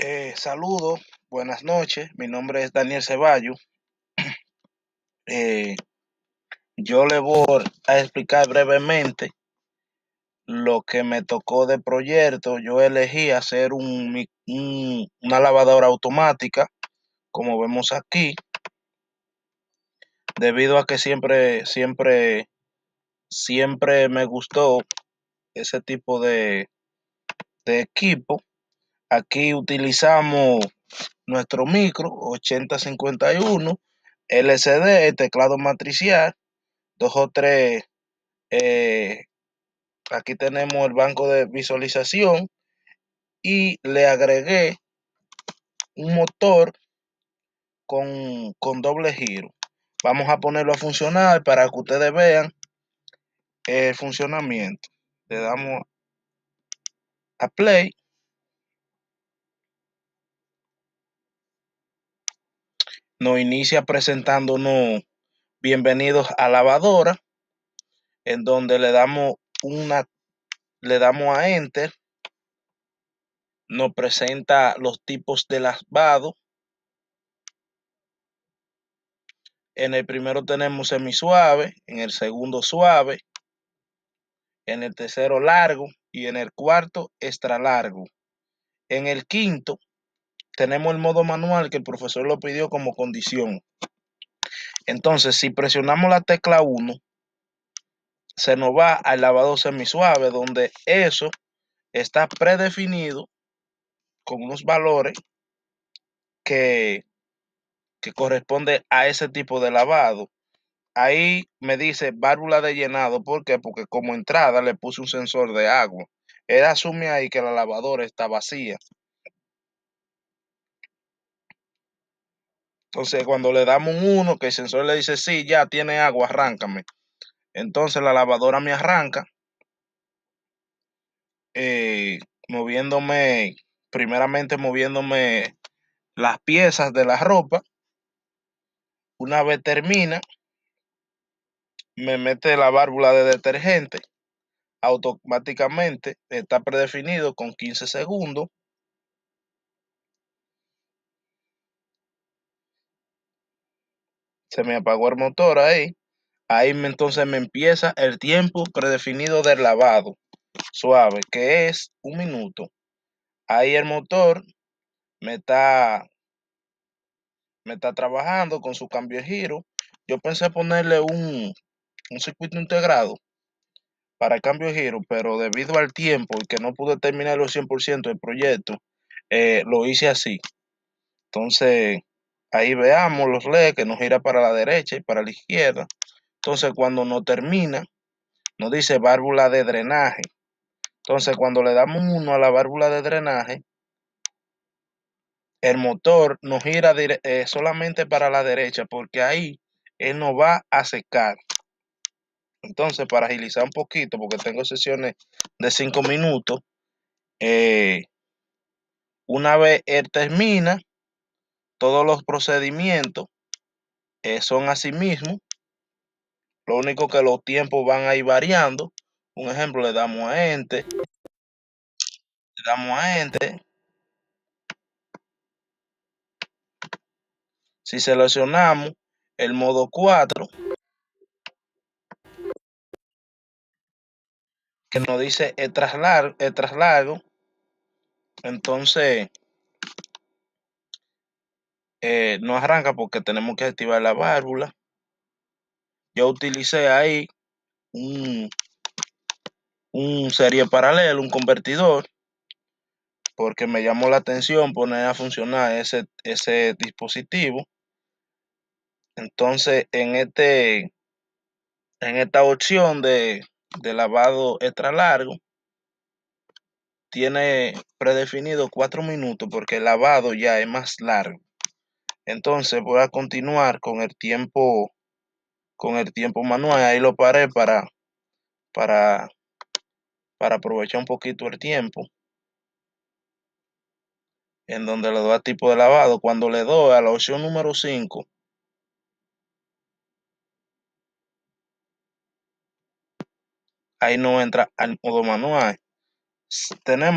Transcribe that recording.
Eh, saludo saludos, buenas noches. Mi nombre es Daniel Ceballo. Eh, yo le voy a explicar brevemente lo que me tocó de proyecto. Yo elegí hacer un, una lavadora automática, como vemos aquí, debido a que siempre, siempre, siempre me gustó ese tipo de equipo Aquí utilizamos nuestro micro 8051, LCD, teclado matricial, dos o tres. Eh, aquí tenemos el banco de visualización y le agregué un motor con, con doble giro. Vamos a ponerlo a funcionar para que ustedes vean el funcionamiento. Le damos a play nos inicia presentándonos bienvenidos a lavadora, en donde le damos una, le damos a enter, nos presenta los tipos de lavado. En el primero tenemos suave en el segundo suave, en el tercero largo y en el cuarto extra largo. En el quinto tenemos el modo manual que el profesor lo pidió como condición. Entonces, si presionamos la tecla 1, se nos va al lavado semisuave, donde eso está predefinido con unos valores que, que corresponde a ese tipo de lavado. Ahí me dice válvula de llenado. ¿Por qué? Porque como entrada le puse un sensor de agua. Él asume ahí que la lavadora está vacía. Entonces, cuando le damos un 1, que el sensor le dice, sí, ya tiene agua, arráncame. Entonces, la lavadora me arranca, eh, moviéndome, primeramente moviéndome las piezas de la ropa. Una vez termina, me mete la válvula de detergente automáticamente, está predefinido con 15 segundos se me apagó el motor ahí. Ahí entonces me empieza el tiempo predefinido del lavado suave, que es un minuto. Ahí el motor me está, me está trabajando con su cambio de giro. Yo pensé ponerle un, circuito integrado para el cambio de giro, pero debido al tiempo y que no pude terminar los 100% del proyecto, eh, lo hice así. Entonces, Ahí veamos los leds que nos gira para la derecha y para la izquierda. Entonces cuando no termina, nos dice válvula de drenaje. Entonces cuando le damos uno a la válvula de drenaje, el motor nos gira eh, solamente para la derecha porque ahí él nos va a secar. Entonces, para agilizar un poquito, porque tengo sesiones de 5 minutos, eh, una vez él termina, todos los procedimientos eh, son así mismo. Lo único que los tiempos van a ir variando. Un ejemplo, le damos a ente. Le damos a ente. Si seleccionamos el modo 4, que nos dice el traslado entonces eh, no arranca porque tenemos que activar la válvula. Yo utilicé ahí un, serie paralelo, un convertidor, porque me llamó la atención poner a funcionar ese, ese dispositivo. Entonces, en, este, en esta opción de, de lavado extra largo, tiene predefinido cuatro minutos porque el lavado ya es más largo. Entonces voy a continuar con el tiempo, con el tiempo manual. Ahí lo paré para, para, para aprovechar un poquito el tiempo. En donde le doy tipo de lavado. Cuando le doy a la opción número 5. Ahí no entra al modo manual. Tenemos